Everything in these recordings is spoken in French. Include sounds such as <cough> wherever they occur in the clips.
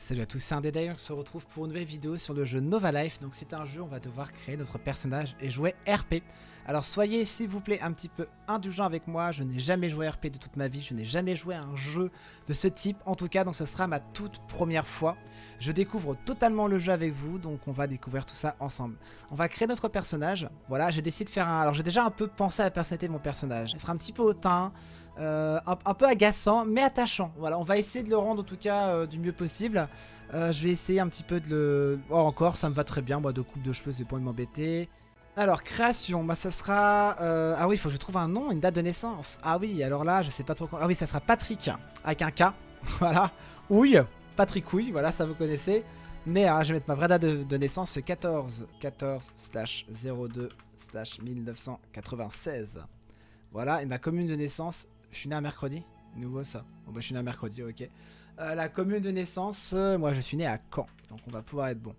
Salut à tous, c'est un d'ailleurs, on se retrouve pour une nouvelle vidéo sur le jeu Nova Life. Donc c'est un jeu, on va devoir créer notre personnage et jouer RP. Alors soyez s'il vous plaît un petit peu indulgent avec moi, je n'ai jamais joué RP de toute ma vie, je n'ai jamais joué à un jeu de ce type en tout cas, donc ce sera ma toute première fois. Je découvre totalement le jeu avec vous, donc on va découvrir tout ça ensemble. On va créer notre personnage, voilà, j'ai décidé de faire un... Alors j'ai déjà un peu pensé à la personnalité de mon personnage, Ça sera un petit peu hautain, euh, un, peu agaçant, mais attachant. Voilà, on va essayer de le rendre en tout cas euh, du mieux possible. Euh, je vais essayer un petit peu de le... Oh, encore, ça me va très bien, moi, de coupe de cheveux, c'est de m'embêter. Alors, création, bah ça sera... Ah oui, il faut que je trouve un nom, une date de naissance. Ah oui, alors là, je sais pas trop... Ah oui, ça sera Patrick, avec un K, <laughs> voilà. Ouille, Patrick Ouille, voilà, ça vous connaissez. Mais hein, je vais mettre ma vraie date de, naissance, 14, 14 slash 02 slash 1996. Voilà, et ma commune de naissance, je suis né un mercredi Nouveau ça. Bon bah je suis né un mercredi, ok. Euh, la commune de naissance, euh, moi je suis né à Caen, donc on va pouvoir être bon.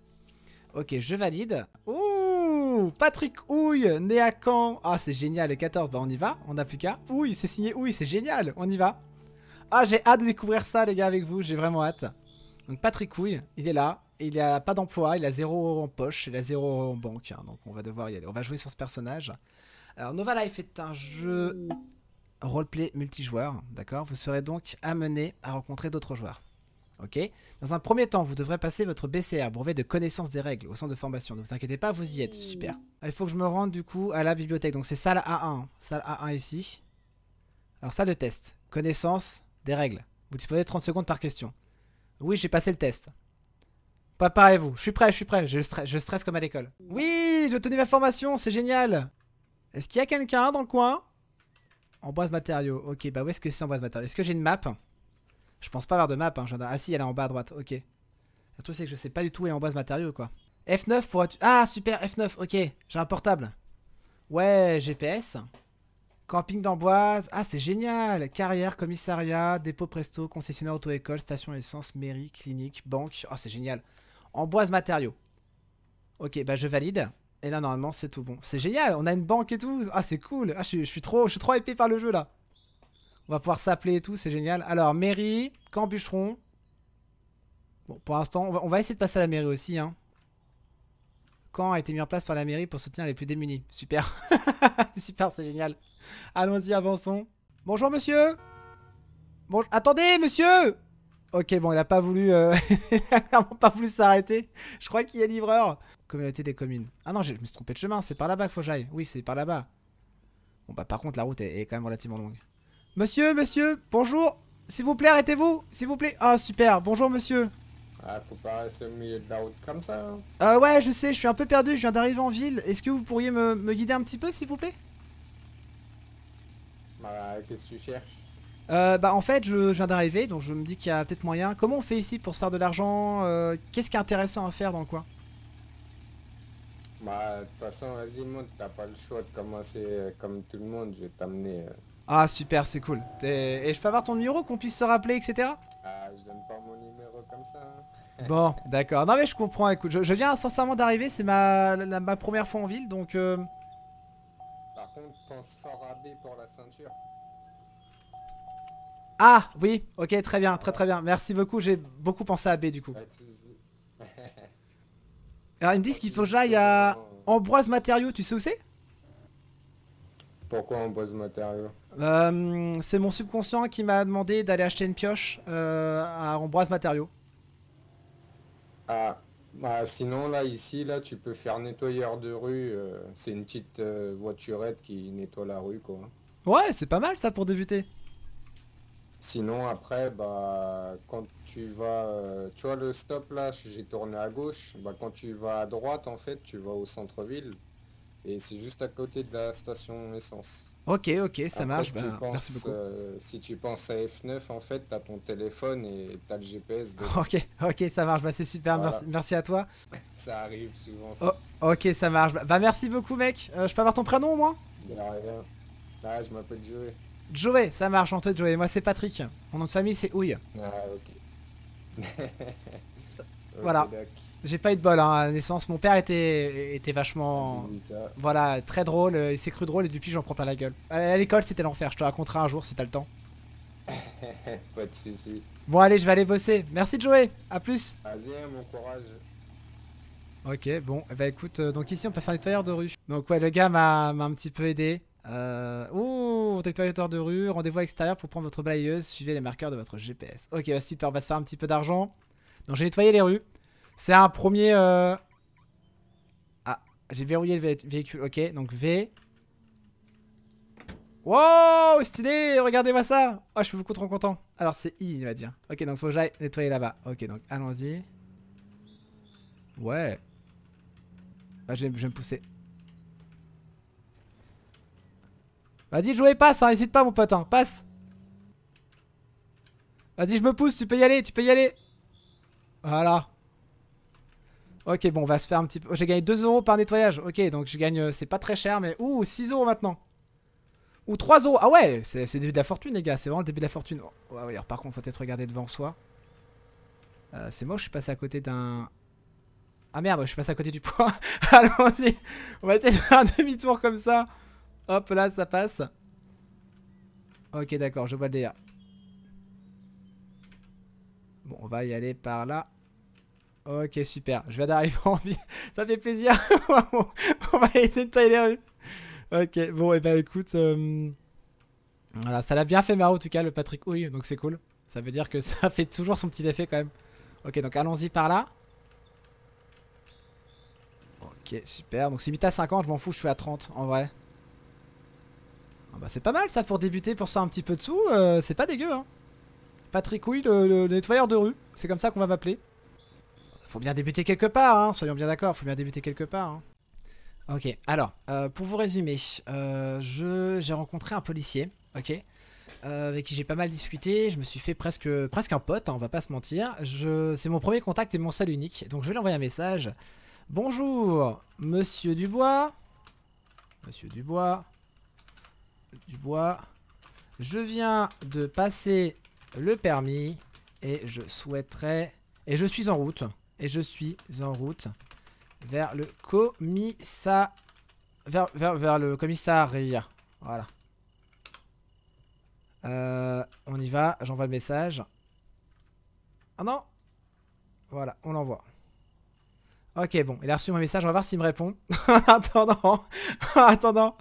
Ok, je valide. Ouh Patrick Houille, né à Caen. Ah, c'est génial, le 14, bah on y va, on n'a plus qu'à. Houille, c'est signé Oui, c'est génial, on y va. Ah, j'ai hâte de découvrir ça, les gars, avec vous, j'ai vraiment hâte. Donc Patrick Houille, il est là, il a pas d'emploi, il a 0 en poche, il a 0 en banque, hein. donc on va devoir y aller. On va jouer sur ce personnage. Alors, Nova Life est un jeu roleplay multijoueur, d'accord Vous serez donc amené à rencontrer d'autres joueurs. Ok Dans un premier temps, vous devrez passer votre BCR, brevet de connaissance des règles, au centre de formation. Ne vous inquiétez pas, vous y êtes. Super. Ah, il faut que je me rende du coup à la bibliothèque. Donc c'est salle A1. Hein. Salle A1 ici. Alors salle de test. Connaissance des règles. Vous disposez de 30 secondes par question. Oui, j'ai passé le test. Préparez-vous. Je suis prêt, je suis prêt. Je, stresse, comme à l'école. Oui, J'ai tenu ma formation, c'est génial. Est-ce qu'il y a quelqu'un dans le coin Amboise matériaux. Ok, bah où est-ce que c'est enboise matériaux Est-ce que j'ai une map Je pense pas avoir de map. Hein, ah si, elle est en bas à droite. Ok. Le truc, c'est que je sais pas du tout où est amboise matériaux, quoi. F9 pour... Ah, super, F9. Ok, j'ai un portable. Ouais, GPS. Camping d'Amboise. Ah, c'est génial. Carrière, commissariat, dépôt presto, concessionnaire auto-école, station essence, mairie, clinique, banque. Oh, c'est génial. Amboise matériaux. Ok, bah je valide. Et là, normalement, c'est tout bon. C'est génial, on a une banque et tout. Ah, c'est cool. Ah, je, suis trop, je suis trop épais par le jeu, là. On va pouvoir s'appeler et tout, c'est génial. Alors, mairie, bûcheron. Bon, pour l'instant, on, va, essayer de passer à la mairie aussi. Hein. Camp a été mis en place par la mairie pour soutenir les plus démunis. Super. <laughs> Super, c'est génial. Allons-y, avançons. Bonjour, monsieur. Bon, attendez, monsieur Ok, bon, il a pas voulu... Euh, <laughs> pas voulu s'arrêter. Je crois qu'il y a livreur. Communauté des communes. Ah non, je me suis trompé de chemin, c'est par là-bas qu'il faut que j'aille. Oui, c'est par là-bas. Bon bah par contre, la route est, quand même relativement longue. Monsieur, monsieur, bonjour S'il vous plaît, arrêtez-vous S'il vous plaît Ah, oh, super, bonjour monsieur Ah, faut pas rester au milieu de la route comme ça. Hein. Euh, ouais, je sais, je suis un peu perdu, je viens d'arriver en ville. Est-ce que vous pourriez me, guider un petit peu, s'il vous plaît Bah, qu'est-ce que tu cherches euh, bah en fait je, viens d'arriver donc je me dis qu'il y a peut-être moyen. Comment on fait ici pour se faire de l'argent euh, Qu'est-ce qui est intéressant à faire dans le coin bah, de toute façon, vas-y, monte, t'as pas le choix de commencer euh, comme tout le monde, je vais t'amener. Euh. Ah, super, c'est cool. Et je peux avoir ton numéro, qu'on puisse se rappeler, etc. Ah, je donne pas mon numéro comme ça. Hein. <laughs> Bon, d'accord. Non, mais je comprends, écoute. Je, viens sincèrement d'arriver, c'est ma, ma première fois en ville, donc. Euh. Par contre, pense fort à B pour la ceinture. Ah, oui, ok, très bien, très très bien. Merci beaucoup, j'ai beaucoup pensé à B du coup. Alors ah, ils me disent qu'il faut que j'aille à Ambroise Matériaux, tu sais où c'est Pourquoi Ambroise Matériaux euh, C'est mon subconscient qui m'a demandé d'aller acheter une pioche euh, à Ambroise Matériaux. Ah, bah sinon là ici là tu peux faire nettoyeur de rue, euh, c'est une petite euh, voiturette qui nettoie la rue quoi. Ouais c'est pas mal ça pour débuter. Sinon après bah quand tu vas euh, tu vois le stop là j'ai tourné à gauche bah quand tu vas à droite en fait tu vas au centre ville et c'est juste à côté de la station essence. Ok ok ça marche si, ben, tu penses, merci beaucoup. Euh, si tu penses à F9 en fait t'as ton téléphone et t'as le GPS. <laughs> Ok ok ça marche bah c'est super merci, à toi. ça arrive souvent ça. Oh, ok ça marche bah merci beaucoup mec euh, je peux avoir ton prénom au moins. De ah, je m'appelle Joey. Joey, ça marche, en toi Joey. Moi, c'est Patrick. Mon nom de famille, c'est Houille. Ah, ok. <laughs> voilà. J'ai pas eu de bol hein. à la naissance. Mon père était, était vachement. Voilà, très drôle. Il s'est cru drôle et depuis, j'en prends pas la gueule. À l'école, c'était l'enfer. Je te raconterai un jour si t'as le temps. <laughs> pas de soucis. Bon, allez, je vais aller bosser. Merci, Joey. À plus. Vas-y, mon hein, courage. Ok, bon, bah écoute, euh, donc ici on peut faire nettoyeur de rue. Donc ouais, le gars m'a un petit peu aidé. Euh... Ouh, nettoyateur de rue, rendez-vous extérieur pour prendre votre balayeuse, suivez les marqueurs de votre GPS. Ok, bah, super, on va se faire un petit peu d'argent. Donc j'ai nettoyé les rues. C'est un premier... Euh... Ah, j'ai verrouillé le véhicule, ok, donc V. Wow, stylé, regardez-moi ça Oh, je suis beaucoup trop content. Alors c'est I, il va dire. Ok, donc faut que j'aille nettoyer là-bas. Ok, donc allons-y. Ouais. Ah, je vais me pousser. Vas-y, jouez, passe, hein, hésite pas, mon pote, hein, passe. Vas-y, je me pousse, tu peux y aller, tu peux y aller. Voilà. Ok, bon, on va se faire un petit peu. j'ai gagné 2€ euros par nettoyage. Ok, donc je gagne, euh, c'est pas très cher, mais. Ouh, 6 euros maintenant. Ou 3 euros. Ah ouais, c'est le début de la fortune, les gars. C'est vraiment le début de la fortune. Oh, ouais, alors, par contre, faut peut-être regarder devant soi. Euh, c'est moi, je suis passé à côté d'un. Ah merde, je suis passé à côté du point. <laughs> Allons-y. On va essayer de faire un demi-tour comme ça. Hop là, ça passe. Ok, d'accord, je vois le Bon, on va y aller par là. Ok, super. Je viens d'arriver <laughs> en vie. Ça fait plaisir. <laughs> on va essayer de tailler les rues. Ok, bon, et bah ben écoute. Euh, voilà, ça l'a bien fait Maro en tout cas, le Patrick Oui, donc c'est cool. Ça veut dire que <laughs> ça fait toujours son petit effet quand même. Ok, donc allons-y par là. Ok, super. Donc c'est vite à 50, je m'en fous, je suis à 30 en vrai. Ah bah c'est pas mal ça pour débuter, pour ça un petit peu de euh, c'est pas dégueu hein. Patrick le, le nettoyeur de rue, c'est comme ça qu'on va m'appeler. Faut bien débuter quelque part, hein, soyons bien d'accord, faut bien débuter quelque part. Hein. Ok, alors, euh, pour vous résumer, euh, j'ai rencontré un policier, ok, avec qui j'ai pas mal discuté, je me suis fait presque, presque un pote, hein, on va pas se mentir. C'est mon premier contact et mon seul unique, donc je vais lui envoyer un message. Bonjour, monsieur Dubois. Monsieur Dubois du bois. Je viens de passer le permis et je souhaiterais... Et je suis en route. Et je suis en route vers le commissariat. Vers, vers, le commissariat. Voilà. Euh, on y va, j'envoie le message. Ah non Voilà, on l'envoie. Ok, bon, il a reçu mon message, on va voir s'il me répond. <laughs> attendant, attendant.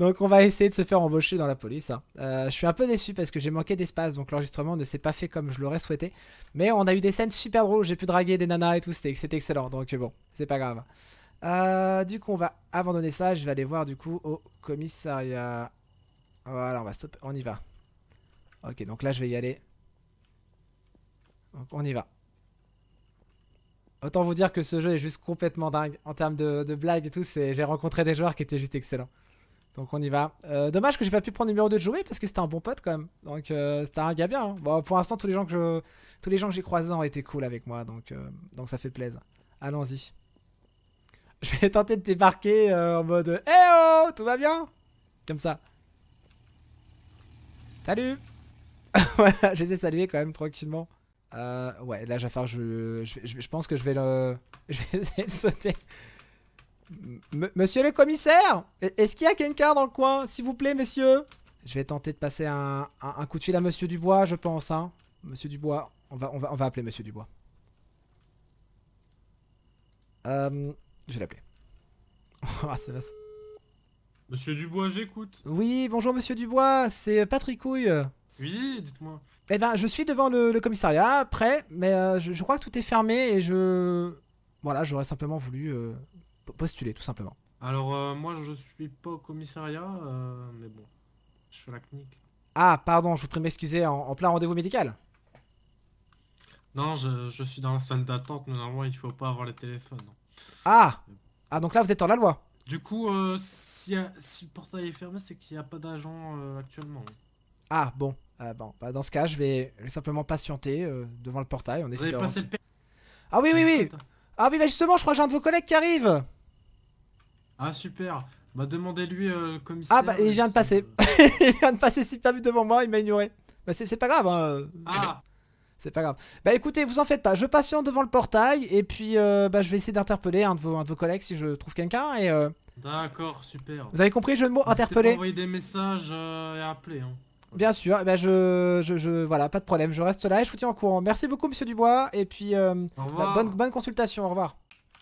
Donc on va essayer de se faire embaucher dans la police. Hein. Euh, je suis un peu déçu parce que j'ai manqué d'espace, donc l'enregistrement ne s'est pas fait comme je l'aurais souhaité. Mais on a eu des scènes super drôles, j'ai pu draguer des nanas et tout, c'était excellent, donc bon, c'est pas grave. Euh, du coup on va abandonner ça, je vais aller voir du coup au commissariat. Voilà, on va stopper, on y va. Ok, donc là je vais y aller. on y va. Autant vous dire que ce jeu est juste complètement dingue. En termes de, de blagues et tout, j'ai rencontré des joueurs qui étaient juste excellents. Donc on y va. Euh, dommage que j'ai pas pu prendre numéro 2 de jouer parce que c'était un bon pote quand même. Donc euh, c'était un gars bien. Hein. Bon, pour l'instant, tous les gens que je, tous les gens que j'ai croisés ont été cool avec moi. Donc, euh, donc ça fait plaisir. Allons-y. <laughs> Je vais tenter de débarquer euh, en mode Eh oh, tout va bien Comme ça. Salut Voilà, <laughs> je les ai quand même tranquillement. ouais, là, Jafar, je, pense que je vais le. <laughs> Je vais sauter monsieur le commissaire e-, Est-ce qu'il y a quelqu'un dans le coin S'il vous plaît, messieurs Je vais tenter de passer un, coup de fil à monsieur Dubois, je pense. Hein. Monsieur Dubois, on va, on, on va appeler monsieur Dubois. Euh, je vais l'appeler. <laughs> ah, Monsieur Dubois, j'écoute. Oui, bonjour monsieur Dubois, c'est Patrick Oui, dites-moi. Eh ben, je suis devant le, commissariat, prêt, mais euh, je, crois que tout est fermé et je... Voilà, j'aurais simplement voulu... Euh, postuler tout simplement Alors euh, moi je suis pas au commissariat, euh, mais bon, je suis la clinique. Ah pardon, je vous prie m'excuser, en, plein rendez-vous médical Non, je, je, suis dans la salle d'attente, mais normalement il faut pas avoir les téléphones. Ah Ah donc là vous êtes en la loi Du coup, euh, si, si, le portail est fermé, c'est qu'il n'y a pas d'agent actuellement. Ah bon, ah, bon bah, dans ce cas je vais, simplement patienter devant le portail. On vous Ah oui oui oui ah oui, bah justement, je crois que j'ai un de vos collègues qui arrive ah super Bah demandez-lui euh, commissaire. Ah bah il vient de passer. Euh, <laughs> il vient de passer super vite devant moi, il m'a ignoré. Bah c'est pas grave hein. Ah c'est pas grave. Bah écoutez, vous en faites pas. Je patiente devant le portail et puis euh, bah, je vais essayer d'interpeller un, de vos collègues si je trouve quelqu'un et. Euh, D'accord, super. Vous avez compris le jeu de mots interpeller. Envoyer des messages et appeler. Hein. Bien sûr. bah je, je, je, voilà, pas de problème. Je reste là et je vous tiens au courant. Merci beaucoup, Monsieur Dubois. Et puis bah, bonne, bonne consultation. Au revoir.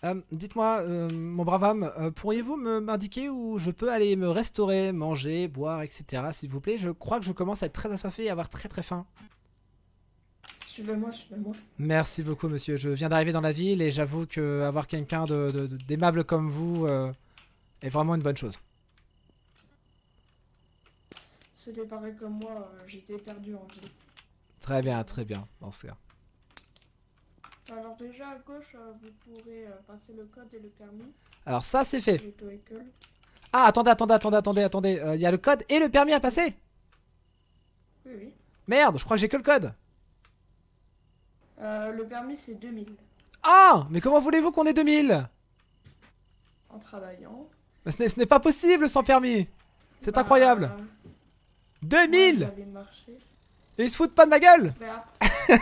Euh, dites-moi, euh, mon brave homme, euh, pourriez-vous m'indiquer où je peux aller me restaurer, manger, boire, etc. S'il vous plaît, je crois que je commence à être très assoiffé et à avoir très très faim. Suivez-moi, suivez-moi. Merci beaucoup, monsieur. Je viens d'arriver dans la ville et j'avoue que avoir quelqu'un d'aimable comme vous est vraiment une bonne chose. C'était pareil comme moi, j'étais perdu en ville. Très bien, très bien, dans ce cas. Alors déjà à gauche, euh, vous pourrez euh, passer le code et le permis. Alors ça c'est fait. Ah attendez, attendez, attendez, attendez, attendez. Euh, il y a le code et le permis à passer Oui, oui. Merde, je crois que j'ai que le code. le permis c'est 2000. Ah Mais comment voulez-vous qu'on ait 2000 En travaillant. Mais bah, ce n'est pas possible sans permis C'est bah, incroyable 2000 Et ils se foutent pas de ma gueule bah, <laughs>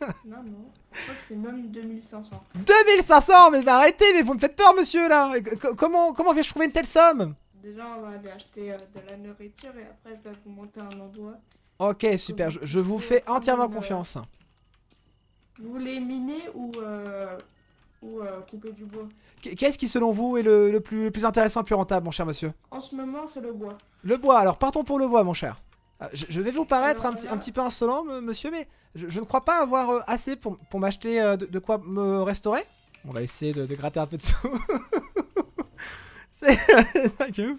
<laughs> non, non. Je crois que c'est même 2500. 2500 Mais arrêtez, mais vous me faites peur, monsieur, là Comment, comment vais-je trouver une telle somme Déjà, on va aller acheter euh, de la nourriture et après, je vais vous monter un endroit. Ok, super. Je, vous fais entièrement confiance. Euh, vous voulez miner ou, euh, ou couper du bois Qu'est-ce qui, selon vous, est le, plus, le plus intéressant, le plus rentable, mon cher monsieur En ce moment, c'est le bois. Le bois. Alors, partons pour le bois, mon cher. Ah, je, vais vous paraître un petit, peu insolent, monsieur, mais je, ne crois pas avoir euh, assez pour, m'acheter euh, de, quoi me restaurer. On va essayer de, gratter un peu de sous. <laughs> C'est... <laughs>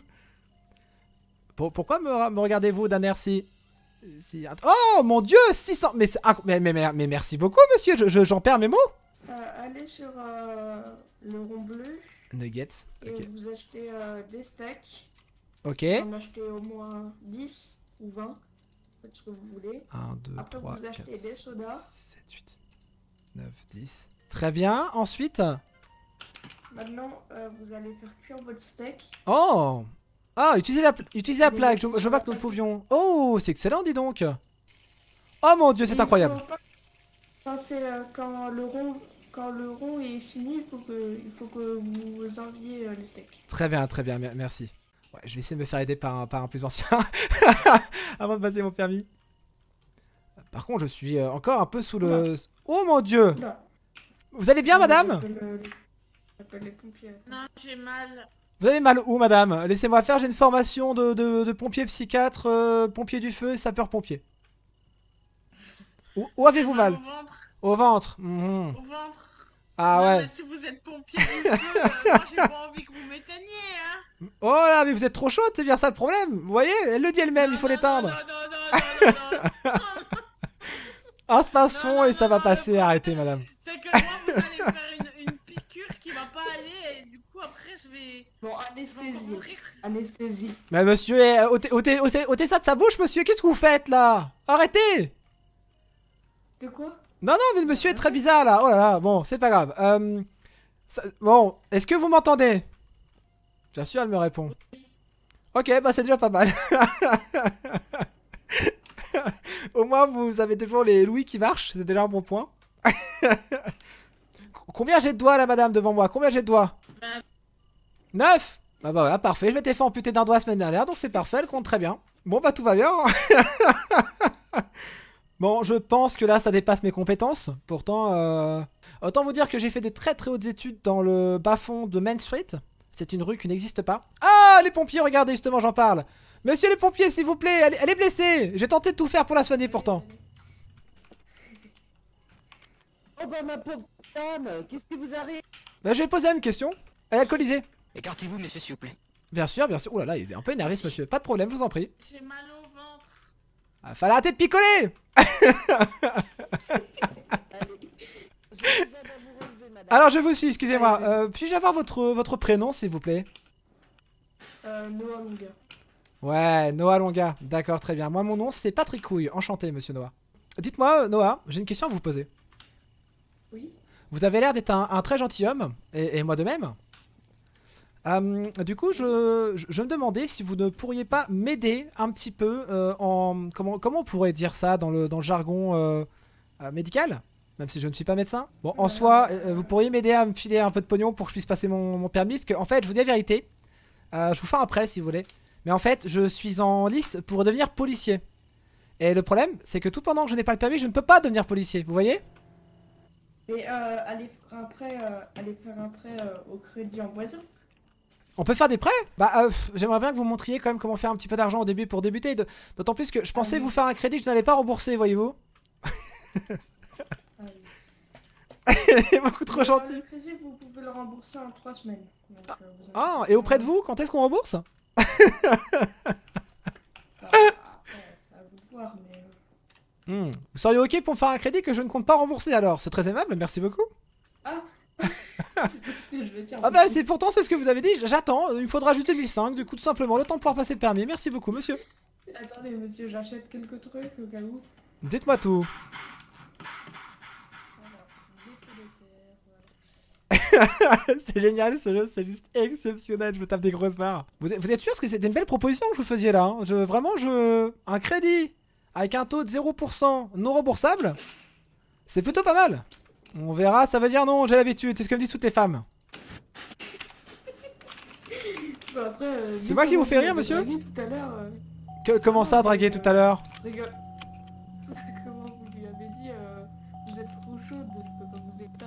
pourquoi me, regardez-vous d'un air si... oh mon dieu 600 mais, mais, mais, mais merci beaucoup monsieur, j'en je, j'en perds mes mots euh, Allez sur le rond bleu. Nuggets. Et Vous achetez des steaks. Ok. en au moins 10 ou 20. Faites ce que vous voulez. 1, 2, 3, 4, 5, 6, 7, 8, 9, 10. Très bien. Ensuite Maintenant, euh, vous allez faire cuire votre steak. Oh Ah, utilisez la, utilisez plaque. Je, vois que nous pouvions. Oh, c'est excellent, dis donc. Oh mon dieu, c'est incroyable. Quand, euh, quand, le rond, quand le est fini, il faut que, il faut que vous enviez euh, les Très bien, très bien, merci je vais essayer de me faire aider par un, plus ancien <laughs> avant de passer mon permis. Par contre, je suis euh, encore un peu sous le... Oh mon dieu Vous allez bien, madame euh, Non, j'ai mal. Vous avez mal où, madame Laissez-moi faire, j'ai une formation de, pompier psychiatre, euh, pompier du feu et sapeur-pompier. Où, avez-vous mal, Au ventre. Au ventre. Mhm. Ah ouais. Si vous êtes pompier du moi j'ai pas envie que vous m'éteigniez, hein Oh là, mais vous êtes trop chaude, c'est bien ça le problème. Vous voyez, elle le dit elle-même, il faut l'éteindre. Un façon et ça va passer, arrêtez madame. C'est que moi, vous allez faire une, piqûre qui va pas aller et du coup après je vais. Bon, anesthésie. Anesthésie. Mais monsieur, eh, ôtez, ôtez, ça de sa bouche, monsieur, qu'est-ce que vous faites là Arrêtez De quoi Non, non, mais le monsieur est très bizarre là. Oh là là, bon, c'est pas grave. Euh, bon, est-ce que vous m'entendez Bien sûr, elle me répond. Ok, bah c'est déjà pas mal. <laughs> Au moins, vous avez toujours les louis qui marchent, c'est déjà un bon point. <laughs> Combien j'ai de doigts là, madame, devant moi Combien j'ai de doigts 9 Bah bah voilà, parfait. Je m'étais fait amputer d'un doigt la semaine dernière, donc c'est parfait, elle compte très bien. Bon bah tout va bien. Hein. <laughs> bon, je pense que là, ça dépasse mes compétences. Pourtant, euh, autant vous dire que j'ai fait de très très hautes études dans le bas-fond de Main Street. C'est une rue qui n'existe pas. Ah, les pompiers, regardez, justement, j'en parle. Monsieur les pompiers, s'il vous plaît, elle, est blessée. J'ai tenté de tout faire pour la soigner pourtant. Oh bah ma pauvre dame, qu'est-ce qui vous arrive Bah je vais poser la question. Elle est alcoolisée. Écartez-vous, monsieur, s'il vous plaît. Bien sûr, bien sûr. Oh là là, il est un peu énervé monsieur. Pas de problème, je vous en prie. J'ai mal au ventre. Ah, fallait arrêter de picoler <laughs> je vous alors je vous suis, excusez-moi. Euh, puis-je avoir votre, votre prénom, s'il vous plaît euh, Noah Longa. Ouais, Noah Longa. D'accord, très bien. Moi, mon nom, c'est Patrick Couille. Enchanté, monsieur Noah. Dites-moi, Noah, j'ai une question à vous poser. Oui Vous avez l'air d'être un, très gentilhomme, et, et moi de même. Hum, du coup, je, me demandais si vous ne pourriez pas m'aider un petit peu euh, en... Comment, comment on pourrait dire ça dans le, jargon euh, médical même si je ne suis pas médecin. Bon, en soit, euh, vous pourriez m'aider à me filer un peu de pognon pour que je puisse passer mon, permis. Parce que, en fait, je vous dis la vérité. Euh, je vous fais un prêt si vous voulez. Mais en fait, je suis en liste pour devenir policier. Et le problème, c'est que tout pendant que je n'ai pas le permis, je ne peux pas devenir policier. Vous voyez Mais euh, aller faire un prêt, euh, au crédit en oiseau. on peut faire des prêts Bah j'aimerais bien que vous montriez quand même comment faire un petit peu d'argent au début pour débuter. D'autant plus que je pensais ah vous faire un crédit que je n'allais pas rembourser, voyez-vous. <laughs> <laughs> est beaucoup trop euh, gentil. Vous pouvez le rembourser en 3 semaines. Euh, ah, et auprès de vous, quand est-ce qu'on rembourse vous seriez ok pour me faire un crédit que je ne compte pas rembourser alors C'est très aimable, merci beaucoup. Ah <laughs> c'est Ah bah c'est pourtant c'est ce que vous avez dit, j'attends, il me faudra ajouter 1005, du coup tout simplement le temps de pouvoir passer le permis, merci beaucoup monsieur. Attendez monsieur, j'achète quelques trucs au cas où. Dites-moi tout. <laughs> c'est génial ce jeu, c'est juste exceptionnel, je me tape des grosses barres. Vous, êtes, vous sûr que c'était une belle proposition que je vous faisiez là. Hein vraiment, je... Un crédit avec un taux de 0% non remboursable, c'est plutôt pas mal. On verra, ça veut dire non, j'ai l'habitude, c'est ce que me disent toutes les femmes. Euh, c'est moi qui vous fait rire, monsieur Comment ça, draguer tout à l'heure euh, <laughs> Comment vous lui avez dit, euh, vous êtes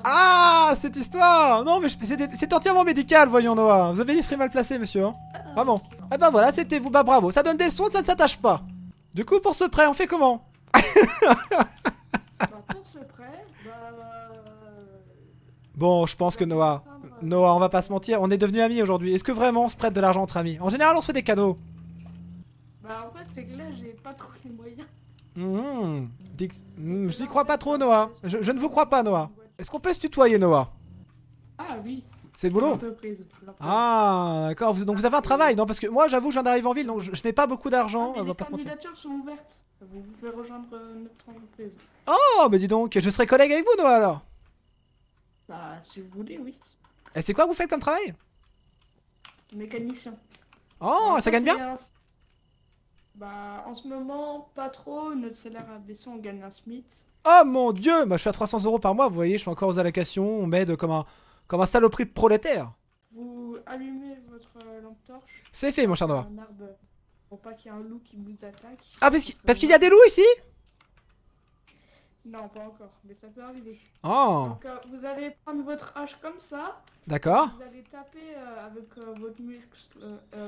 ah, cette histoire Non, mais c'est entièrement médical, voyons Noah. Vous avez l'esprit mal placé, monsieur. Hein ah, Vraiment. Ah eh ben voilà, c'était vous, bah bravo. Ça donne des soins, ça ne s'attache pas. Du coup, pour ce prêt, on fait comment bah, pour ce prêt, bah... Euh, bon, je pense que Noah... Noah, on va pas se mentir, on est devenus amis aujourd'hui. Est-ce que vraiment on se prête de l'argent entre amis En général, on se fait des cadeaux. Bah en fait, c'est que là, j'ai pas trop les moyens. Mmh. Hmm, je n'y crois pas trop, Noah. Je, ne vous crois pas, Noah. Est-ce qu'on peut se tutoyer, Noah Ah oui. C'est le boulot Ah, d'accord. Donc vous avez un travail, non Parce que moi, j'avoue, je viens d'arriver en ville, donc je, n'ai pas beaucoup d'argent. Ah, les candidatures sont ouvertes. Vous pouvez rejoindre euh, notre entreprise. Oh, mais dis donc, je serai collègue avec vous, Noah, alors Bah, si vous voulez, oui. Et c'est quoi que vous faites comme travail Mécanicien. Oh, ça gagne bien bah, en ce moment, pas trop. Notre salaire a baissé, on gagne un smith. Oh mon dieu Bah, je suis à 300 euros par mois, vous voyez, je suis encore aux allocations, on m'aide comme un, comme un saloperie de prolétaire. Vous allumez votre euh, lampe torche. C'est fait, mon cher Noir. Pour pas qu'il y ait un loup qui vous attaque. Ah, parce qu'il y a des loups ici non, pas encore, mais ça peut arriver. Oh Donc, euh, vous allez prendre votre hache comme ça. D'accord. Vous allez taper euh, avec euh, votre muscle,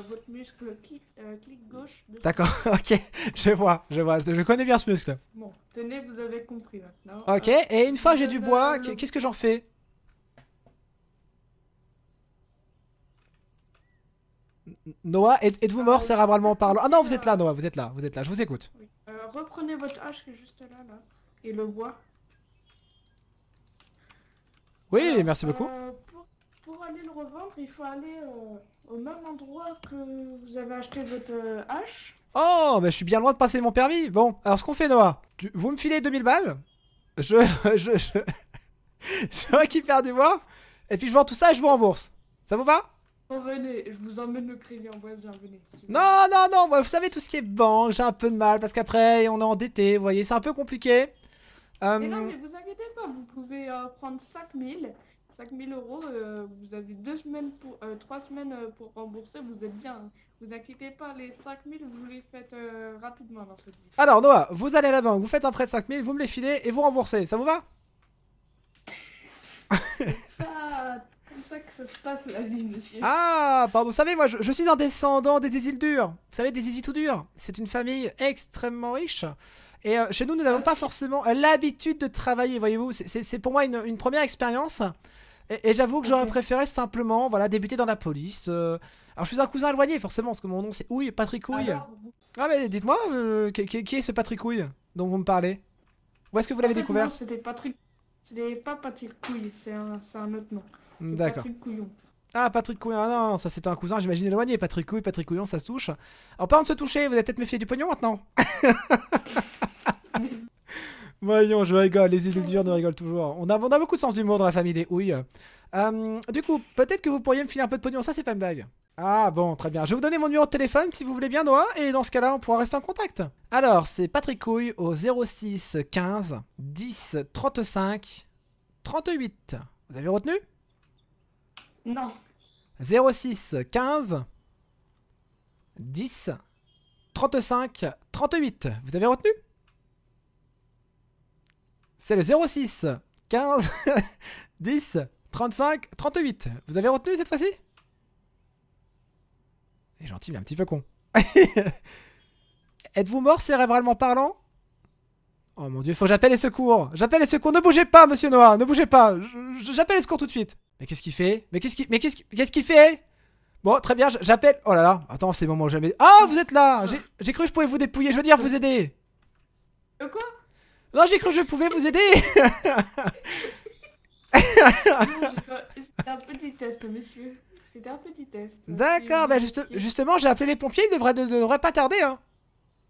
votre muscle clic, gauche. D'accord, <laughs> ok, je vois, je vois, je connais bien ce muscle. Bon, tenez, vous avez compris maintenant. Ok, et une fois j'ai du bois, qu'est-ce que j'en fais Noah, êtes-vous mort ah, cérébralement parlant Ah non, vous êtes là, Noah, vous êtes là, vous êtes là, je vous écoute. Oui. reprenez votre hache qui est juste là, là et le bois. Oui, merci beaucoup. Euh, pour, aller le revendre, il faut aller euh, au même endroit que vous avez acheté votre euh, hache. Oh, mais je suis bien loin de passer mon permis. Bon, alors ce qu'on fait, Noah, vous me filez 2000 balles, je, <laughs> je, je, je récupère du bois, et puis je vends tout ça et je vous rembourse. Ça vous va oh, Venez, je vous emmène le crédit en Non, non, non, vous savez, tout ce qui est banque, j'ai un peu de mal, parce qu'après, on est endetté, vous voyez, c'est un peu compliqué. Mais non, euh, mais vous inquiétez pas, vous pouvez euh, prendre 5000. 5000 euros, euh, vous avez deux semaines pour, trois semaines pour rembourser, vous êtes bien. Vous inquiétez pas, les 5000, vous les faites rapidement dans cette Alors Noah, vous allez à la banque, vous faites un prêt de 5000, vous me les filez et vous remboursez, ça vous va pas comme ça que ça se passe la vie, monsieur. Ah, pardon, vous savez, moi je, suis un descendant des îles dures. Vous savez, des Isis tout dur. C'est une famille extrêmement riche. Et euh, chez nous, nous n'avons pas forcément euh, l'habitude de travailler, voyez-vous. C'est pour moi une, première expérience. Et, j'avoue que j'aurais préféré simplement voilà, débuter dans la police. Euh. Alors, je suis un cousin éloigné, forcément, parce que mon nom c'est Ouille, Patrick Ouille. Ah, mais dites-moi, qui, est ce Patrick Ouille dont vous me parlez Où est-ce que vous l'avez découvert C'était Patrick. C'était pas Patrick Couille, c'est un, un, autre nom. D'accord. Patrick Couillon. Ah, Patrick Couillon, ah non, ça c'était un cousin, j'imagine éloigné. Patrick Couillon, Patrick Couillon, ça se touche. En parlant de se toucher, vous allez peut-être méfié du pognon maintenant. <laughs> Voyons, je rigole, les idées dures ne rigolent toujours. On a, beaucoup de sens d'humour dans la famille des houilles. Euh, du coup, peut-être que vous pourriez me filer un peu de pognon, ça c'est pas une blague. Ah bon, très bien. Je vais vous donner mon numéro de téléphone si vous voulez bien, Noah, et dans ce cas-là, on pourra rester en contact. Alors, c'est Patrick Couille au 06 15 10 35 38. Vous avez retenu non. 06 15 10 35 38. Vous avez retenu C'est le 06 15 10 35 38. Vous avez retenu cette fois-ci C'est gentil mais un petit peu con. <laughs> Êtes-vous mort cérébralement parlant Oh mon dieu, faut que j'appelle les secours J'appelle les secours Ne bougez pas, monsieur Noah Ne bougez pas J'appelle les secours tout de suite mais qu'est-ce qu'il fait Mais qu'est-ce qu'il mais qu'est-ce quest qu'il fait Bon, très bien, j'appelle. Oh là là, attends, c'est le moment où jamais. Ah, vous êtes là J'ai cru que je pouvais vous dépouiller, je veux dire vous aider. De euh, quoi Non, j'ai cru que je pouvais vous aider C'était un petit test, monsieur. C'était un petit test. D'accord, bah justement, j'ai appelé les pompiers, ils devraient, devraient pas tarder. Hein.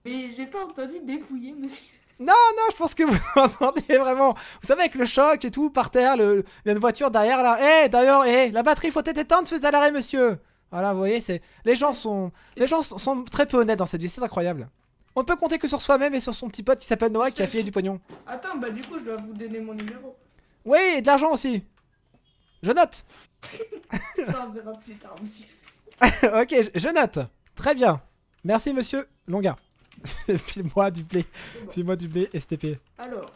Mais j'ai pas entendu dépouiller, monsieur. Non, non, je pense que <laughs> vous m'entendez vraiment. Vous savez, avec le choc et tout, par terre, il y a une voiture derrière là. Eh, d'ailleurs, hé, eh, la batterie, faut être éteindre, faites à l'arrêt, monsieur. Voilà, vous voyez, c'est les gens sont les gens sont très peu honnêtes dans cette vie, c'est incroyable. On peut compter que sur soi-même et sur son petit pote qui s'appelle Noah qui a filé du pognon. Attends, bah du coup, je dois vous donner mon numéro. Oui, et de l'argent aussi. Je note. <laughs> Ça, on verra plus tard, monsieur. <laughs> ok, je note. Très bien. Merci, monsieur Longa. <laughs> File-moi du blé. Bon. moi du blé, STP. Alors.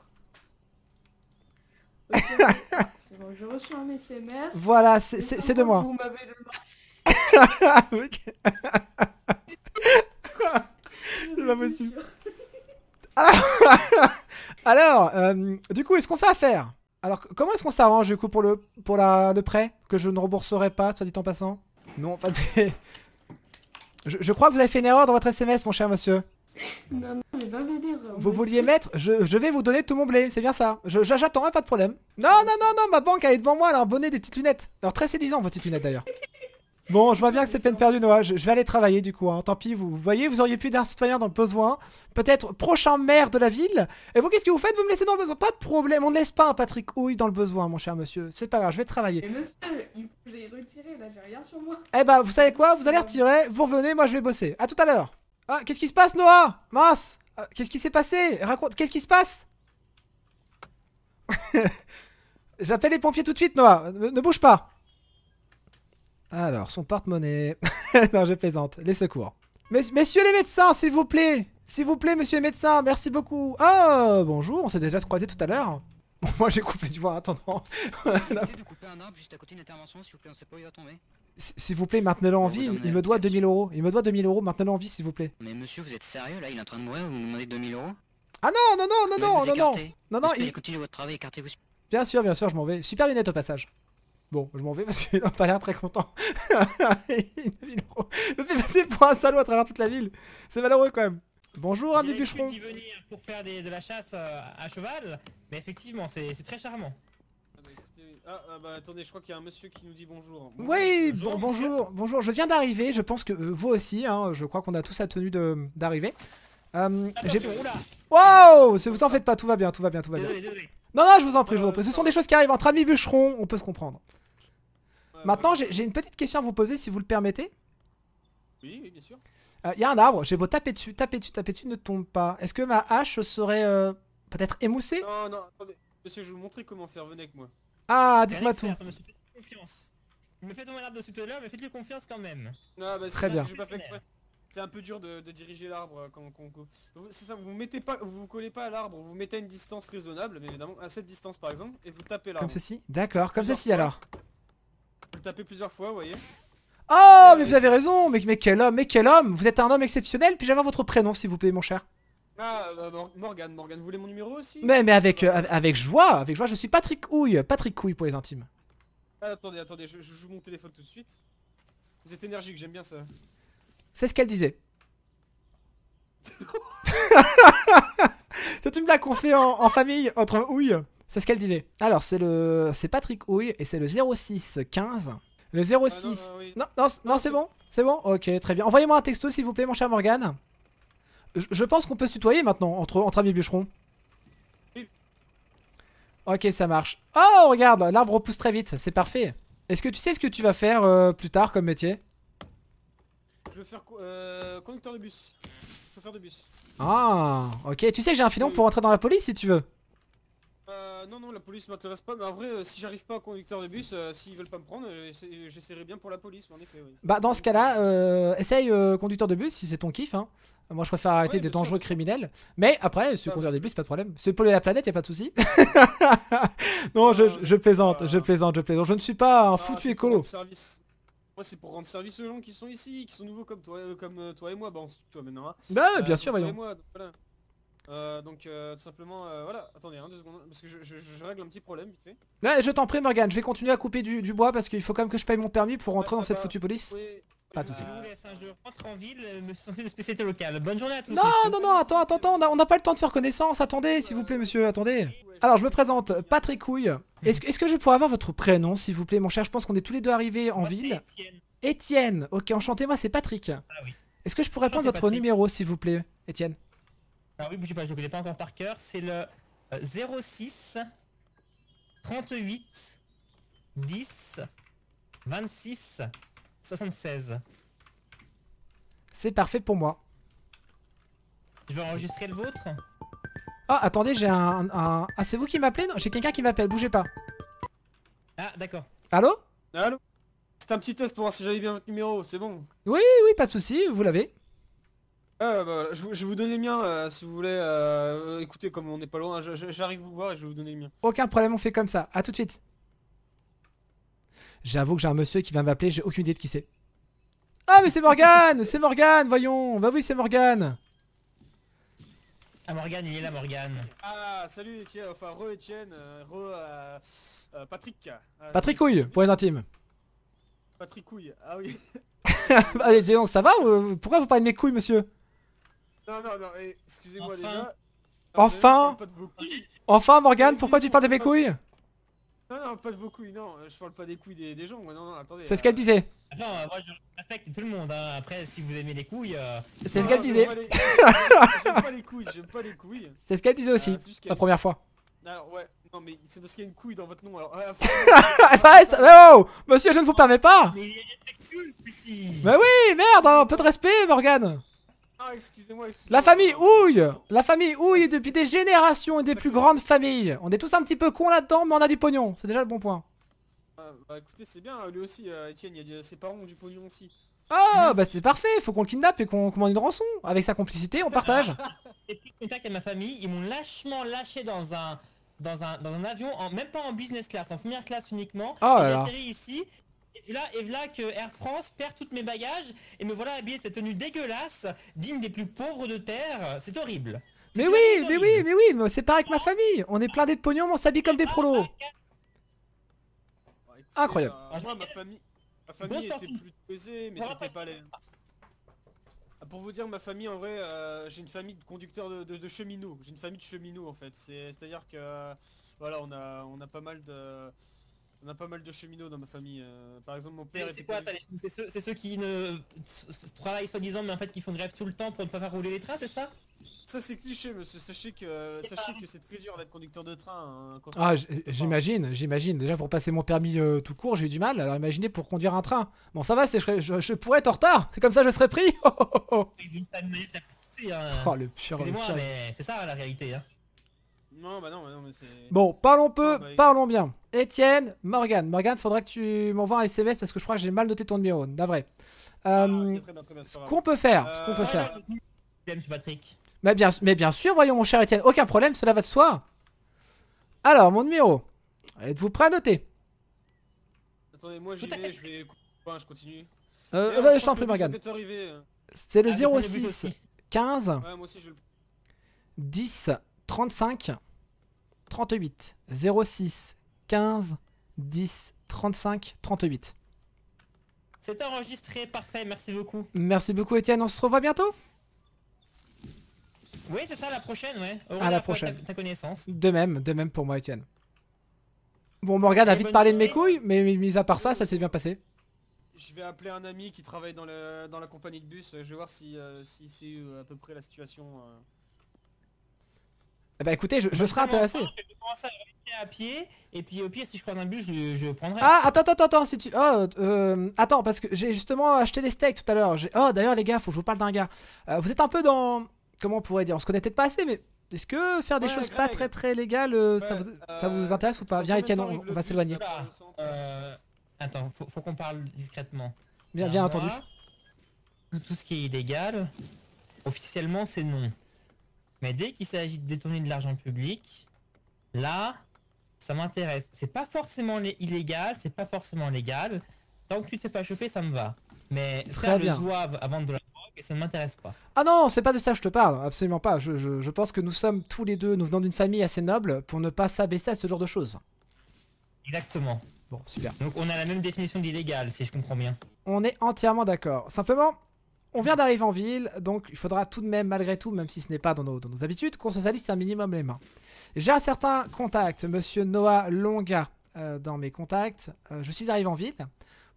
<laughs> c'est bon, un SMS. Voilà, c'est de moi. C'est pas possible. <laughs> Alors, euh, du coup, est-ce qu'on fait affaire Alors, comment est-ce qu'on s'arrange du coup pour le pour la, le prêt que je ne rembourserai pas, soit dit en passant Non, pas de je, je crois que vous avez fait une erreur dans votre SMS, mon cher monsieur. Non, non, mais va Vous vouliez mettre je, vais vous donner tout mon blé, c'est bien ça. J'attends, hein, pas de problème. Non, non, non, non, ma banque, elle est devant moi, elle a un bonnet, des petites lunettes. Alors, très séduisant, vos petites lunettes d'ailleurs. Bon, je vois bien que c'est peine perdue, Noah. Je, vais aller travailler du coup. Hein. Tant pis, vous, voyez, vous auriez plus d'un citoyen dans le besoin. Peut-être prochain maire de la ville. Et vous, qu'est-ce que vous faites Vous me laissez dans le besoin Pas de problème, on ne laisse pas un Patrick Houille dans le besoin, mon cher monsieur. C'est pas grave, je vais travailler. Et monsieur, là, j'ai rien sur moi. Eh bah, vous savez quoi Vous allez retirer, vous revenez, moi je vais bosser. À tout à l'heure. Ah, qu'est-ce qui se passe, Noah Mince ah, Qu'est-ce qui s'est passé Raconte, qu'est-ce qui se passe <laughs> J'appelle les pompiers tout de suite, Noah. Ne, bouge pas. Alors, son porte-monnaie. <laughs> non, je plaisante. Les secours. messieurs les médecins, s'il vous plaît. S'il vous plaît, monsieur les médecins, merci beaucoup. oh, bonjour, on s'est déjà croisés tout à l'heure. moi, j'ai coupé du bois attendant. <laughs> de couper un arbre juste à côté d'une intervention, s'il vous plaît, on sait pas où il va tomber. S'il vous plaît, maintenez-le en vie, il me doit 2000 euros. Il me doit 2000 euros, maintenez-le en vie, s'il vous plaît. Mais monsieur, vous êtes sérieux là Il est en train de mourir, vous me demandez 2000 euros Ah non, non, non, non, non, non, non, non, il... Continuez votre travail, écartez-vous. Bien sûr, bien sûr, je m'en vais. Super lunette au passage. Bon, je m'en vais parce qu'il n'a pas l'air très content. <laughs> il me fait passer pour un salaud à travers toute la ville. C'est malheureux quand même. Bonjour, ami bûcheron. venir pour faire de la chasse euh, à cheval, mais effectivement, c'est très charmant. Ah, ah, bah attendez, je crois qu'il y a un monsieur qui nous dit bonjour. oui, bonjour, bonjour, bonjour, je viens d'arriver, je pense que euh, vous aussi, hein, je crois qu'on a tous la tenue d'arriver. Euh, wow, vous en faites pas, tout va bien, tout va bien, tout va bien. Non, non, je vous en prie, je vous en prie. Ce euh, sont des choses qui arrivent entre amis bûcherons, on peut se comprendre. Euh, Maintenant, j'ai une petite question à vous poser si vous le permettez. Oui, bien sûr. Il y a un arbre, j'ai beau taper dessus, taper dessus, taper dessus, ne tombe pas. Est-ce que ma hache serait peut-être émoussée Non, non, attendez. Monsieur, je vais vous montrer comment faire, venez avec moi. Ah, dites-moi tout. confiance. Me faites tomber l'arbre dessus tout à l'heure, mais faites-lui confiance quand même. Non, bah, Très bien. C'est un peu dur de, diriger l'arbre quand on C'est ça, vous mettez pas, vous, vous collez pas à l'arbre, vous mettez à une distance raisonnable, mais évidemment à cette distance par exemple, et vous tapez l'arbre. Comme ceci D'accord, comme ceci alors. Vous le tapez plusieurs fois, vous voyez. Oh, mais vous avez raison, mais, quel homme, mais quel homme Vous êtes un homme exceptionnel, puis j'avais votre prénom s'il vous plaît mon cher. Ah, bah, Morgan, Morgane, vous voulez mon numéro aussi Mais, mais avec, euh, avec joie, avec joie, je suis Patrick Houille, Patrick Houille pour les intimes. Ah, attendez, attendez, je, joue mon téléphone tout de suite. Vous êtes énergique, j'aime bien ça. C'est ce qu'elle disait. c'est une blague qu'on fait en, famille entre Houille. C'est ce qu'elle disait. Alors, c'est le c'est Patrick Houille et c'est le 0615. Le 06. Ah non, non, non c'est bon. C'est bon Ok, très bien. Envoyez-moi un texto, s'il vous plaît, mon cher Morgane. Je pense qu'on peut se tutoyer maintenant entre, entre amis bûcherons. Ok, ça marche. Oh, regarde, l'arbre pousse très vite, c'est parfait. Est-ce que tu sais ce que tu vas faire euh, plus tard comme métier Je veux faire euh, conducteur de bus. Chauffeur de bus. Ah, ok. Tu sais que j'ai un filon pour entrer dans la police si tu veux. Euh, non, non, la police m'intéresse pas, mais en vrai, euh, si j'arrive pas au conducteur de bus, euh, s'ils veulent pas me prendre, euh, j'essaierai bien pour la police, en effet, Bah, dans ce cas-là, essaye conducteur de bus, si c'est ton kiff, hein. Moi, je préfère arrêter des dangereux criminels. Mais après, ce bah, conducteur de bus, pas de problème. Se polluer la planète, y a pas de souci. <laughs> non, je, plaisante, je plaisante, je plaisante. Je ne suis pas un ah, foutu écolo. Moi, c'est pour rendre service aux gens qui sont ici, qui sont nouveaux comme toi, comme toi et moi. Hein. Bah, on maintenant. Bah, bien sûr, voyons. moi, voilà. Euh, donc euh, tout simplement, euh, voilà, attendez, hein, deux secondes, parce que je, règle un petit problème vite fait. Ouais, je t'en prie Morgane, je vais continuer à couper du, bois parce qu'il faut quand même que je paye mon permis pour rentrer dans cette bah, foutue police. Pas de euh, soucis. Hein, je rentre en ville, euh, me spécialité locale. Bonne journée à tous. Non, non, non, attends, attends, attends, on n'a pas le temps de faire connaissance. Attendez, s'il vous plaît, monsieur, attendez. Alors, je me présente, Patrick Couille. Est-ce est que je pourrais avoir votre prénom, s'il vous plaît, mon cher Je pense qu'on est tous les deux arrivés en ville. Étienne. ok, enchanté, moi c'est Patrick. Ah oui. Est-ce que je pourrais prendre votre numéro, s'il vous plaît, Étienne ah oui, bougez pas, je ne connais pas encore par cœur. C'est le 06 38 10 26 76. C'est parfait pour moi. Je vais enregistrer le vôtre. Ah, attendez, j'ai un, Ah, c'est vous qui m'appelez Non, J'ai quelqu'un qui m'appelle, bougez pas. Ah, d'accord. Allô Allô C'est un petit test pour voir si j'avais bien votre numéro, c'est bon Oui, oui, pas de souci, vous l'avez. Ah, bah, je, vous donner le mien euh, si vous voulez. Euh, écoutez, comme on n'est pas loin, j'arrive vous voir et je vais vous donner le mien. Aucun problème, on fait comme ça. À tout de suite. J'avoue que j'ai un monsieur qui vient m'appeler, j'ai aucune idée de qui c'est. Ah, mais c'est Morgane C'est Morgane, voyons Bah oui, c'est Morgane ah Morgane, il est là Morgane. Ah salut Etienne, enfin re Etienne, euh, re Patrick. Ah, Patrick Couille, pour les intimes. Patrick Couille, ah oui. Allez, <laughs> bah, donc ça va Pourquoi vous parlez de mes couilles monsieur non, non, non, excusez-moi enfin. les gars. Enfin Enfin Morgane, pourquoi tu parles de mes couilles Non, non, pas de vos couilles, non, je parle pas des couilles des, gens, non, non, attendez. C'est ce qu'elle euh, disait. Non, euh, moi je respecte tout le monde, hein. après si vous aimez les couilles... Euh... C'est ce qu'elle disait. J'aime pas les couilles, j'aime pas les couilles. C'est ce qu'elle disait aussi, ah, la première fois. Alors ouais, non mais c'est parce qu'il y a une couille dans votre nom alors... Euh, <laughs> eh ben, oh Monsieur, je ne vous permets pas Mais il a des Bah oui, merde, un hein, peu de respect, Morgane ah, La famille Houille La famille Houille depuis des générations et des plus grandes familles. On est tous un petit peu cons là-dedans, mais on a du pognon. C'est déjà le bon point. Ah, bah écoutez, c'est bien, euh, lui aussi, euh, Étienne, Etienne, il a ses parents ont du pognon aussi. Ah, bah c'est parfait, faut qu'on le kidnappe et qu'on commande une rançon. Avec sa complicité, on partage. J'ai <laughs> pris contact avec ma famille, ils m'ont lâchement lâché dans un dans un, dans un avion, en, même pas en business class, en première classe uniquement. Oh J'ai atterri ici et là, et là que Air France perd toutes mes bagages et me voilà habillé cette tenue dégueulasse, digne des plus pauvres de terre. C'est horrible. Mais oui, mais oui, mais oui, mais c'est pareil avec ma famille. On est plein de pognon, mais on s'habille comme des prolos. Incroyable. moi, ah, ma famille, famille était plus pesée, mais c'était pas ah, pour vous dire, ma famille, en vrai, euh, j'ai une famille de conducteurs de, de cheminots. J'ai une famille de cheminots, en fait. C'est-à-dire que, euh, voilà, on a, on a pas mal de... On a pas mal de cheminots dans ma famille. Euh, par exemple, mon père. C'est C'est ceux, qui ne travaillent soi-disant, mais en fait qui font grève tout le temps pour ne pas faire rouler les trains, c'est ça Ça c'est cliché, monsieur. Sachez que euh, sachez que c'est très dur d'être conducteur de train. Hein, ah, j'imagine, j'imagine. Déjà pour passer mon permis euh, tout court, j'ai eu du mal. Alors imaginez pour conduire un train. Bon, ça va, je, je, pourrais être en retard. C'est comme ça, je serais pris. <laughs> Hein. Oh, le pur. moi mais c'est ça la réalité. Hein. Non, bah non, bah non, mais c'est. Bon, parlons peu, bah parlons bien. Étienne, Morgane. Morgane, faudra que tu m'envoies un SMS parce que je crois que j'ai mal noté ton numéro, d'avril. Ah, euh, ce qu'on peut faire, ce qu'on peut euh, faire. Patrick. Mais bien, mais bien sûr, voyons mon cher Étienne, aucun problème, cela va de soi. Alors, mon numéro, êtes-vous prêt à noter Attendez, moi j'y vais, je vais... je continue. Euh, euh je t'en prie, Morgane. C'est euh. le 06 ah, 15 ouais, 10 35 38 06 15 10 35 38. C'est enregistré, parfait, merci beaucoup. Merci beaucoup Étienne, on se revoit bientôt Oui, c'est ça, la prochaine, ouais. à la prochaine. Ta, connaissance. De même, de même pour moi Étienne. Bon, Morgane a vite parlé de mes couilles, mais mis à part ça, ça s'est bien passé. Je vais appeler un ami qui travaille dans, dans la compagnie de bus, je vais voir si, c'est euh, euh, à peu près la situation... Euh, bah écoutez, je, serai intéressé. Je vais commencer à à pied, et puis au pire, si je croise un but, je, je prendrai. Ah, attends, attends, attends, si tu. Oh, euh, attends, parce que j'ai justement acheté des steaks tout à l'heure. Oh, d'ailleurs, les gars, faut que je vous parle d'un gars. Euh, vous êtes un peu dans. Comment on pourrait dire On se connaît peut-être pas assez, mais est-ce que faire des choses pas très très légales, euh, ça, vous, ça, vous, intéresse ou pas Viens, Etienne, on, va s'éloigner. attends, faut, qu'on parle discrètement. Bien, bien entendu. Tout ce qui est illégal, officiellement, c'est non. Mais dès qu'il s'agit de détourner de l'argent public, là, ça m'intéresse. C'est pas forcément illégal, c'est pas forcément légal. Tant que tu te fais pas choper, ça me va. Mais frère, le zouave avant de la drogue, ça ne m'intéresse pas. Ah non, c'est pas de ça que je te parle, absolument pas. Je, je pense que nous sommes tous les deux, nous venons d'une famille assez noble pour ne pas s'abaisser à ce genre de choses. Exactement. Bon, super. Donc on a la même définition d'illégal, si je comprends bien. On est entièrement d'accord. Simplement, on vient d'arriver en ville, donc il faudra tout de même, malgré tout, même si ce n'est pas dans nos, habitudes, qu'on se salisse un minimum les mains. J'ai un certain contact, monsieur Noah Longa, euh, dans mes contacts. Euh, je suis arrivé en ville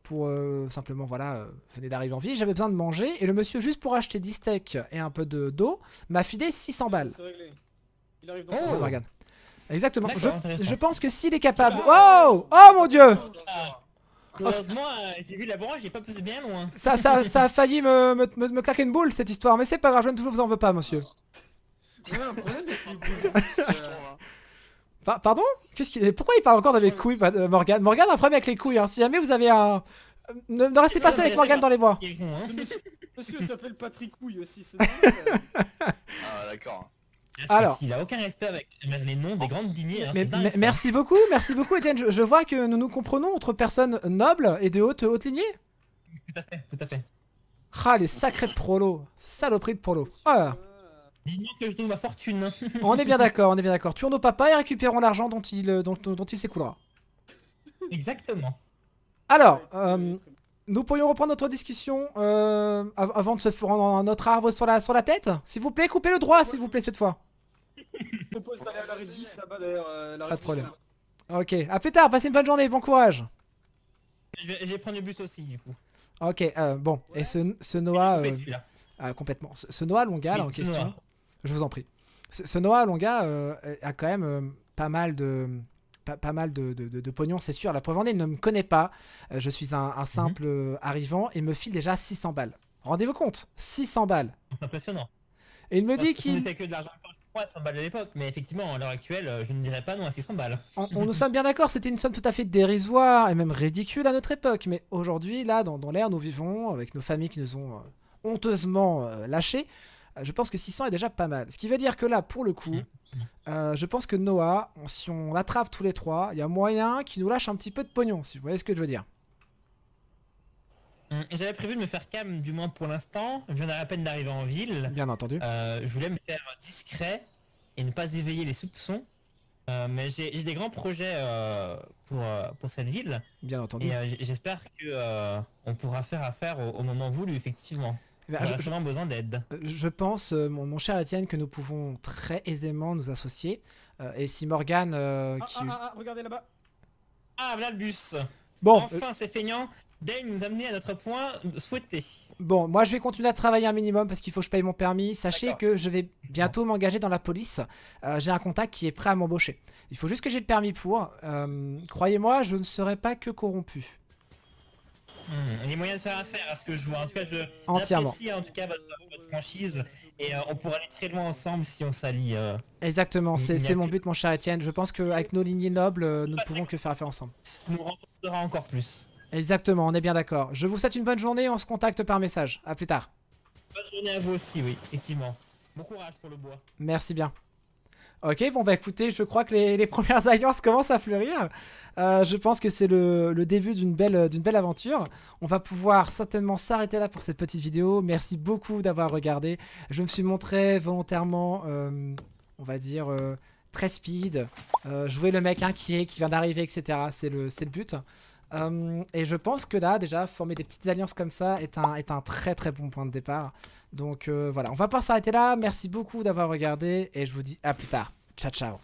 pour euh, simplement, voilà, venez d'arriver en ville, j'avais besoin de manger, et le monsieur, juste pour acheter 10 steaks et un peu d'eau, m'a filé 600 balles. Il arrive oh, regarde. Exactement, je, pense que s'il est capable... Oh Oh mon dieu ah. Heureusement, euh, j'ai vu la branche, j'ai pas poussé bien loin. <laughs> Ça, ça, ça a failli me, me, me, claquer une boule cette histoire, mais c'est pas grave, je ne vous en veux pas, monsieur. <laughs> Euh. Pardon Qu'est-ce qu'il Pourquoi il parle encore euh. de mes couilles, Morgan Morgane Morgane a un problème avec les couilles, hein. si jamais vous avez un. Ne, restez pas seul avec Morgan dans les bois. Monsieur, s'appelle Patrick Couille aussi, c'est <laughs> Ah, d'accord. Alors, il a aucun respect avec les noms des grandes hein, dignées. merci beaucoup, merci beaucoup, Étienne. Je, vois que nous nous comprenons entre personnes nobles et de haute haute lignée. Tout à fait, tout à fait. Ah les sacrés prolos, saloperie de prolos. Ah. Dis-moi que je donne ma fortune. Hein. <laughs> on est bien d'accord, on est bien d'accord. Tuons nos papas et récupérons l'argent dont il euh, il s'écoulera. Exactement. Alors, euh, nous pourrions reprendre notre discussion euh, avant de se rendre notre arbre sur la, sur la tête S'il vous plaît, coupez le droit, s'il vous plaît, cette fois. <laughs> à euh, Pas de problème. Ok, à plus tard, passez une bonne journée, bon courage. Je vais, je prendre le bus aussi du coup. Ok, euh, bon, et ce, Noah. Euh, ah, complètement. Ce, Noah Longa en question, je vous en prie. Ce, Noah Longa a quand même pas mal de pas, mal de, pognon, c'est sûr. La preuve en est, il ne me connaît pas. je suis un, simple mhm. arrivant et me file déjà 600 balles. Rendez-vous compte, 600 balles. C'est impressionnant. Et il me dit qu'il. Ouais balles à l'époque, mais effectivement, à l'heure actuelle, euh, je ne dirais pas non à 600 balles. On, nous sommes bien d'accord, c'était une somme tout à fait dérisoire et même ridicule à notre époque, mais aujourd'hui, là, dans, l'air, nous vivons avec nos familles qui nous ont euh, honteusement lâché euh, lâchés. je pense que 600 est déjà pas mal. Ce qui veut dire que là, pour le coup, je pense que Noah, si on l'attrape tous les trois, il y a moyen qu'il nous lâche un petit peu de pognon, si vous voyez ce que je veux dire. Mm. J'avais prévu de me faire calme, du moins pour l'instant. Je viens à peine d'arriver en ville. Bien entendu. Euh, je voulais me faire discret et ne pas éveiller les soupçons. Euh, mais j'ai des grands projets euh, pour, pour cette ville. Bien entendu. Et j'espère que on pourra faire affaire au, moment voulu, effectivement. Eh j'ai besoin d'aide. Je pense, mon, cher Etienne, que nous pouvons très aisément nous associer. et si Morgane... Ah, qui... Ah, ah, ah, regardez là-bas Ah, voilà le bus Bon, enfin, c'est feignant. Dane, nous amener à notre point souhaité. Bon, moi je vais continuer à travailler un minimum parce qu'il faut que je paye mon permis. Sachez que je vais bientôt m'engager dans la police. Euh, j'ai un contact qui est prêt à m'embaucher. Il faut juste que j'ai le permis pour. Euh, croyez-moi, je ne serai pas que corrompu. y hmm, a moyen de faire affaire à ce que je vois. En tout cas, je Entièrement. en tout cas votre, votre franchise et euh, on pourra aller très loin ensemble si on s'allie. Exactement, c'est mon but mon cher Étienne. Je pense qu'avec nos lignées nobles, nous ne pouvons que faire affaire ensemble. Nous renforcera encore plus. Exactement, on est bien d'accord. Je vous souhaite une bonne journée, on se contacte par message. A plus tard. Bonne journée à vous aussi, oui, effectivement. Bon courage pour le bois. Merci bien. Ok, bon bah écoutez, je crois que les, <laughs> premières alliances commencent à fleurir. Euh, je pense que c'est le, début d'une belle, belle aventure. On va pouvoir certainement s'arrêter là pour cette petite vidéo. Merci beaucoup d'avoir regardé. Je me suis montré volontairement, euh, on va dire, euh, très speed. jouer le mec inquiet qui vient d'arriver, etc. C'est le, le but. Hum, et je pense que là, déjà, former des petites alliances comme ça est un, très très bon point de départ. Donc euh, voilà, on va pas s'arrêter là. Merci beaucoup d'avoir regardé et je vous dis à plus tard. Ciao ciao